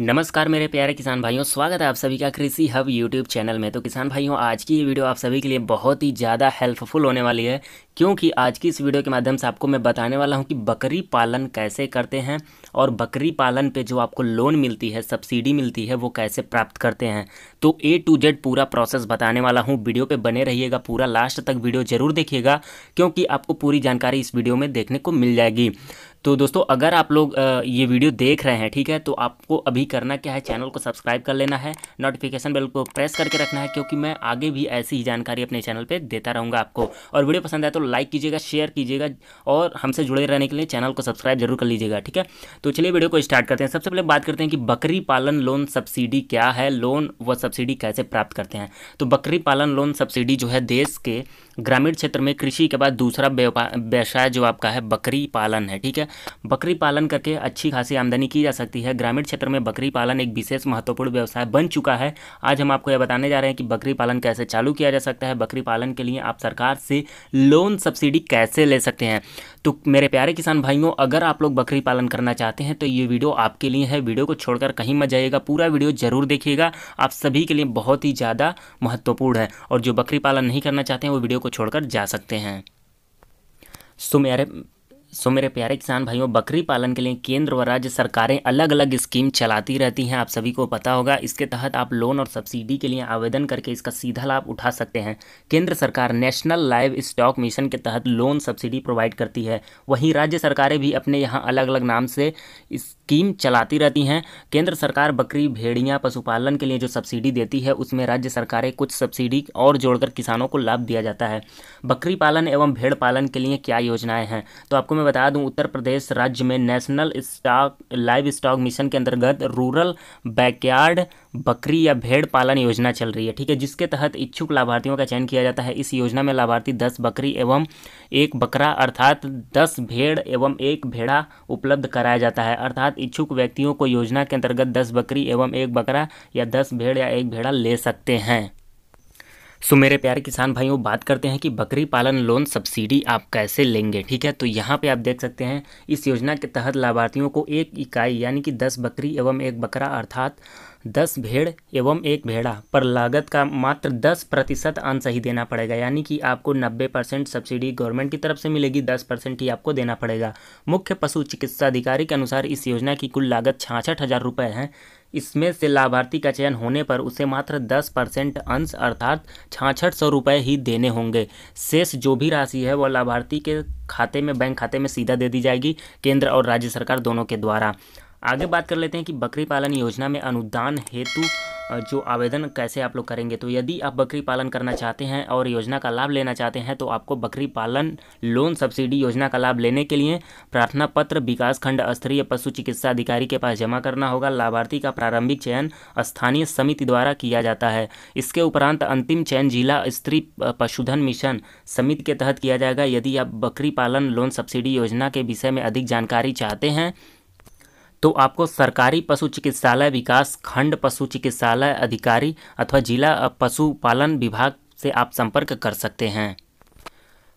नमस्कार मेरे प्यारे किसान भाइयों स्वागत है आप सभी का कृषि हब यूट्यूब चैनल में तो किसान भाइयों आज की ये वीडियो आप सभी के लिए बहुत ही ज़्यादा हेल्पफुल होने वाली है क्योंकि आज की इस वीडियो के माध्यम से आपको मैं बताने वाला हूँ कि बकरी पालन कैसे करते हैं और बकरी पालन पे जो आपको लोन मिलती है सब्सिडी मिलती है वो कैसे प्राप्त करते हैं तो ए टू जेड पूरा प्रोसेस बताने वाला हूँ वीडियो पर बने रहिएगा पूरा लास्ट तक वीडियो जरूर देखिएगा क्योंकि आपको पूरी जानकारी इस वीडियो में देखने को मिल जाएगी तो दोस्तों अगर आप लोग ये वीडियो देख रहे हैं ठीक है तो आपको अभी करना क्या है चैनल को सब्सक्राइब कर लेना है नोटिफिकेशन बेल को प्रेस करके रखना है क्योंकि मैं आगे भी ऐसी ही जानकारी अपने चैनल पर देता रहूँगा आपको और वीडियो पसंद आए तो लाइक कीजिएगा शेयर कीजिएगा और हमसे जुड़े रहने के लिए चैनल को सब्सक्राइब जरूर कर लीजिएगा ठीक है तो चलिए वीडियो को स्टार्ट करते हैं सबसे पहले बात करते हैं कि बकरी पालन लोन सब्सिडी क्या है लोन व सब्सिडी कैसे प्राप्त करते हैं तो बकरी पालन लोन सब्सिडी जो है देश के ग्रामीण क्षेत्र में कृषि के बाद दूसरा व्यवसाय जो आपका है बकरी पालन है ठीक है बकरी पालन करके अच्छी खासी आमदनी की जा सकती है ग्रामीण क्षेत्र में बकरी पालन एक विशेष महत्वपूर्ण व्यवसाय बन चुका है आज हम आपको यह बताने जा रहे हैं कि बकरी पालन कैसे चालू किया जा सकता है बकरी पालन के लिए आप सरकार से लोन सब्सिडी कैसे ले सकते हैं तो मेरे प्यारे किसान भाइयों अगर आप लोग बकरी पालन करना चाहते हैं तो ये वीडियो आपके लिए है वीडियो को छोड़कर कहीं मत जाइएगा पूरा वीडियो ज़रूर देखिएगा आप सभी के लिए बहुत ही ज़्यादा महत्वपूर्ण है और जो बकरी पालन नहीं करना चाहते हैं वो वीडियो को छोड़कर जा सकते हैं सो मेरे सो मेरे प्यारे किसान भाइयों बकरी पालन के लिए केंद्र व राज्य सरकारें अलग अलग स्कीम चलाती रहती हैं आप सभी को पता होगा इसके तहत आप लोन और सब्सिडी के लिए आवेदन करके इसका सीधा लाभ उठा सकते हैं केंद्र सरकार नेशनल लाइव स्टॉक मिशन के तहत लोन सब्सिडी प्रोवाइड करती है वहीं राज्य सरकारें भी अपने यहाँ अलग अलग नाम से स्कीम चलाती रहती हैं केंद्र सरकार बकरी भेड़ियाँ पशुपालन के लिए जो सब्सिडी देती है उसमें राज्य सरकारें कुछ सब्सिडी और जोड़कर किसानों को लाभ दिया जाता है बकरी पालन एवं भेड़ पालन के लिए क्या योजनाएँ हैं तो आपको मैं बता दूं उत्तर प्रदेश राज्य में national stock livestock mission के अंतर्गत रूरल बैकयार्ड बकरी या भेड़ पालन योजना चल रही है ठीक है जिसके तहत इच्छुक लाभार्थियों का चयन किया जाता है इस योजना में लाभार्थी दस बकरी एवं एक बकरा अर्थात दस भेड़ एवं एक भेड़ा उपलब्ध कराया जाता है अर्थात इच्छुक व्यक्तियों को योजना के अंतर्गत दस बकरी एवं एक बकरा या दस भेड़ या एक भेड़ा ले सकते हैं सो so, मेरे प्यारे किसान भाइयों बात करते हैं कि बकरी पालन लोन सब्सिडी आप कैसे लेंगे ठीक है तो यहाँ पे आप देख सकते हैं इस योजना के तहत लाभार्थियों को एक इकाई यानी कि दस बकरी एवं एक बकरा अर्थात दस भेड़ एवं एक भेड़ा पर लागत का मात्र दस प्रतिशत अंश ही देना पड़ेगा यानी कि आपको नब्बे परसेंट सब्सिडी गवर्नमेंट की तरफ से मिलेगी दस परसेंट ही आपको देना पड़ेगा मुख्य पशु चिकित्सा अधिकारी के अनुसार इस योजना की कुल लागत छाछठ हज़ार रुपये है इसमें से लाभार्थी का चयन होने पर उसे मात्र दस परसेंट अंश अर्थात छाछठ सौ रुपये ही देने होंगे शेष जो भी राशि है वह लाभार्थी के खाते में बैंक खाते में सीधा दे दी जाएगी केंद्र और राज्य सरकार दोनों के द्वारा आगे बात कर लेते हैं कि बकरी पालन योजना में अनुदान हेतु जो आवेदन कैसे आप लोग करेंगे तो यदि आप बकरी पालन करना चाहते हैं और योजना का लाभ लेना चाहते हैं तो आपको बकरी पालन लोन सब्सिडी योजना का लाभ लेने के लिए प्रार्थना पत्र विकास खंड स्तरीय पशु चिकित्सा अधिकारी के पास जमा करना होगा लाभार्थी का प्रारंभिक चयन स्थानीय समिति द्वारा किया जाता है इसके उपरांत अंतिम चयन जिला स्त्री पशुधन मिशन समिति के तहत किया जाएगा यदि आप बकरी पालन लोन सब्सिडी योजना के विषय में अधिक जानकारी चाहते हैं तो आपको सरकारी पशु चिकित्सालय विकास खंड पशु चिकित्सालय अधिकारी अथवा जिला पशुपालन विभाग से आप संपर्क कर सकते हैं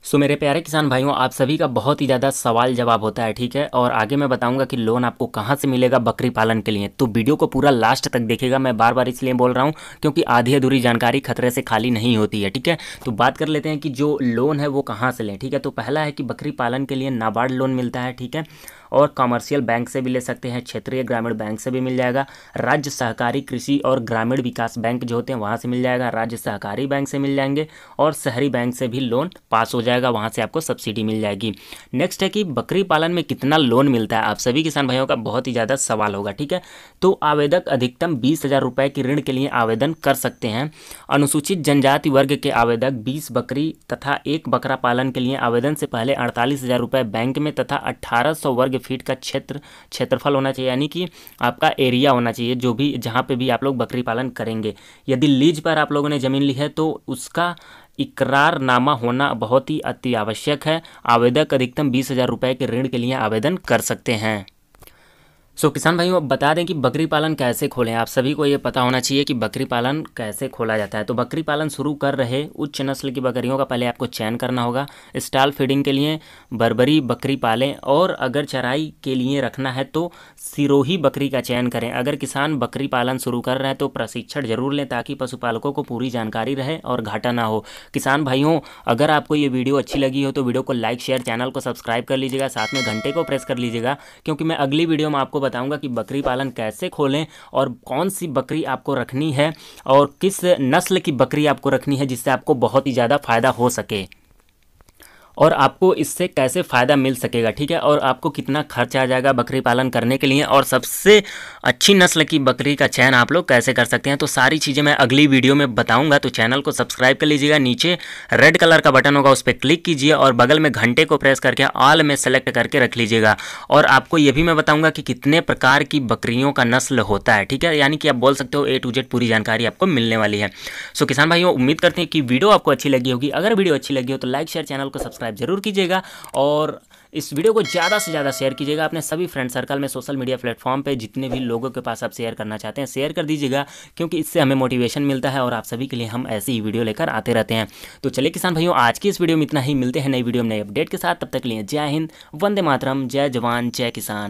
सो मेरे प्यारे किसान भाइयों आप सभी का बहुत ही ज़्यादा सवाल जवाब होता है ठीक है और आगे मैं बताऊंगा कि लोन आपको कहाँ से मिलेगा बकरी पालन के लिए तो वीडियो को पूरा लास्ट तक देखेगा मैं बार बार इसलिए बोल रहा हूँ क्योंकि आधी अधूरी जानकारी खतरे से खाली नहीं होती है ठीक है तो बात कर लेते हैं कि जो लोन है वो कहाँ से लें ठीक है तो पहला है कि बकरी पालन के लिए नाबार्ड लोन मिलता है ठीक है और कॉमर्शियल बैंक से भी ले सकते हैं क्षेत्रीय ग्रामीण बैंक से भी मिल जाएगा राज्य सहकारी कृषि और ग्रामीण विकास बैंक जो होते हैं वहाँ से मिल जाएगा राज्य सहकारी बैंक से मिल जाएंगे और शहरी बैंक से भी लोन पास हो जाएगा वहाँ से आपको सब्सिडी मिल जाएगी नेक्स्ट है कि बकरी पालन में कितना लोन मिलता है आप सभी किसान भाइयों का बहुत ही ज़्यादा सवाल होगा ठीक है तो आवेदक अधिकतम बीस हज़ार रुपये के ऋण के लिए आवेदन कर सकते हैं अनुसूचित जनजाति वर्ग के आवेदक बीस बकरी तथा एक बकरा पालन के लिए आवेदन से पहले अड़तालीस हज़ार रुपये बैंक में तथा अट्ठारह वर्ग फीट का क्षेत्र क्षेत्रफल होना चाहिए यानी कि आपका एरिया होना चाहिए जो भी जहाँ पे भी आप लोग बकरी पालन करेंगे यदि लीज पर आप लोगों ने ज़मीन ली है तो उसका इकरारनामा होना बहुत ही अति आवश्यक है आवेदक अधिकतम बीस हज़ार रुपये के ऋण के लिए आवेदन कर सकते हैं सो so, किसान भाइयों अब बता दें कि बकरी पालन कैसे खोलें आप सभी को ये पता होना चाहिए कि बकरी पालन कैसे खोला जाता है तो बकरी पालन शुरू कर रहे उच्च नस्ल की बकरियों का पहले आपको चयन करना होगा स्टाल फीडिंग के लिए बरबरी बकरी पालें और अगर चराई के लिए रखना है तो सिरोही बकरी का चयन करें अगर किसान बकरी पालन शुरू कर रहे हैं तो प्रशिक्षण जरूर लें ताकि पशुपालकों को पूरी जानकारी रहे और घाटा ना हो किसान भाइयों अगर आपको ये वीडियो अच्छी लगी हो तो वीडियो को लाइक शेयर चैनल को सब्सक्राइब कर लीजिएगा साथ में घंटे को प्रेस कर लीजिएगा क्योंकि मैं अगली वीडियो में आपको बताऊंगा कि बकरी पालन कैसे खोलें और कौन सी बकरी आपको रखनी है और किस नस्ल की बकरी आपको रखनी है जिससे आपको बहुत ही ज़्यादा फ़ायदा हो सके और आपको इससे कैसे फ़ायदा मिल सकेगा ठीक है और आपको कितना खर्च आ जाएगा बकरी पालन करने के लिए और सबसे अच्छी नस्ल की बकरी का चयन आप लोग कैसे कर सकते हैं तो सारी चीज़ें मैं अगली वीडियो में बताऊंगा तो चैनल को सब्सक्राइब कर लीजिएगा नीचे रेड कलर का बटन होगा उस पर क्लिक कीजिए और बगल में घंटे को प्रेस करके ऑल में सेलेक्ट करके रख लीजिएगा और आपको ये भी मैं बताऊँगा कि कितने प्रकार की बकरियों का नस्ल होता है ठीक है यानी कि आप बोल सकते हो ए टू जेड पूरी जानकारी आपको मिलने वाली है सो किसान भाइयों उम्मीद करते हैं कि वीडियो आपको अच्छी लगी होगी अगर वीडियो अच्छी लगी हो तो लाइक शेयर चैनल को सब्सक्राइब सब्सक्राइब जरूर कीजिएगा और इस वीडियो को ज़्यादा से ज़्यादा शेयर कीजिएगा अपने सभी फ्रेंड सर्कल में सोशल मीडिया प्लेटफॉर्म पे जितने भी लोगों के पास आप शेयर करना चाहते हैं शेयर कर दीजिएगा क्योंकि इससे हमें मोटिवेशन मिलता है और आप सभी के लिए हम ऐसी ही वीडियो लेकर आते रहते हैं तो चलिए किसान भाइयों आज की इस वीडियो में इतना ही मिलते हैं नई वीडियो में नए अपडेट के साथ तब तक लिए जय हिंद वंदे मातरम जय जवान जय किसान